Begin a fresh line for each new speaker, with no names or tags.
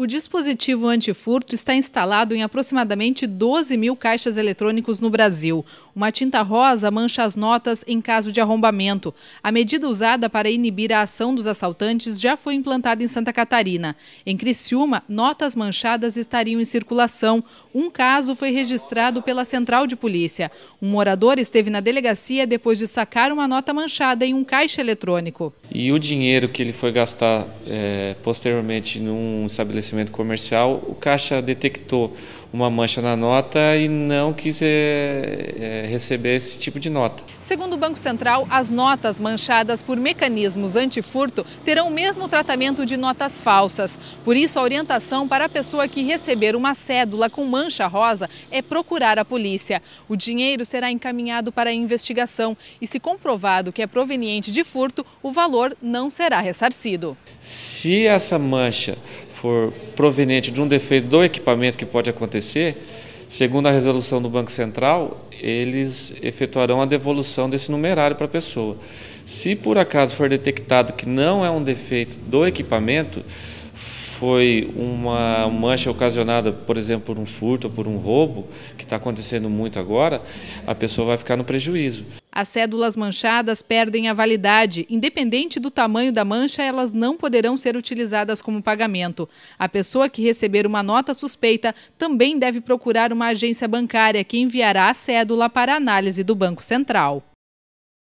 O dispositivo antifurto está instalado em aproximadamente 12 mil caixas eletrônicos no Brasil. Uma tinta rosa mancha as notas em caso de arrombamento. A medida usada para inibir a ação dos assaltantes já foi implantada em Santa Catarina. Em Criciúma, notas manchadas estariam em circulação. Um caso foi registrado pela Central de Polícia. Um morador esteve na delegacia depois de sacar uma nota manchada em um caixa eletrônico.
E o dinheiro que ele foi gastar é, posteriormente num estabelecimento comercial, o caixa detectou uma mancha na nota e não quis é, é, receber esse tipo de nota.
Segundo o Banco Central, as notas manchadas por mecanismos antifurto terão o mesmo tratamento de notas falsas. Por isso, a orientação para a pessoa que receber uma cédula com mancha rosa é procurar a polícia. O dinheiro será encaminhado para a investigação e, se comprovado que é proveniente de furto, o valor não será ressarcido.
Se essa mancha for proveniente de um defeito do equipamento que pode acontecer, Segundo a resolução do Banco Central, eles efetuarão a devolução desse numerário para a pessoa. Se por acaso for detectado que não é um defeito do equipamento, foi uma mancha ocasionada, por exemplo, por um furto ou por um roubo, que está acontecendo muito agora, a pessoa vai ficar no prejuízo.
As cédulas manchadas perdem a validade. Independente do tamanho da mancha, elas não poderão ser utilizadas como pagamento. A pessoa que receber uma nota suspeita também deve procurar uma agência bancária que enviará a cédula para análise do Banco Central.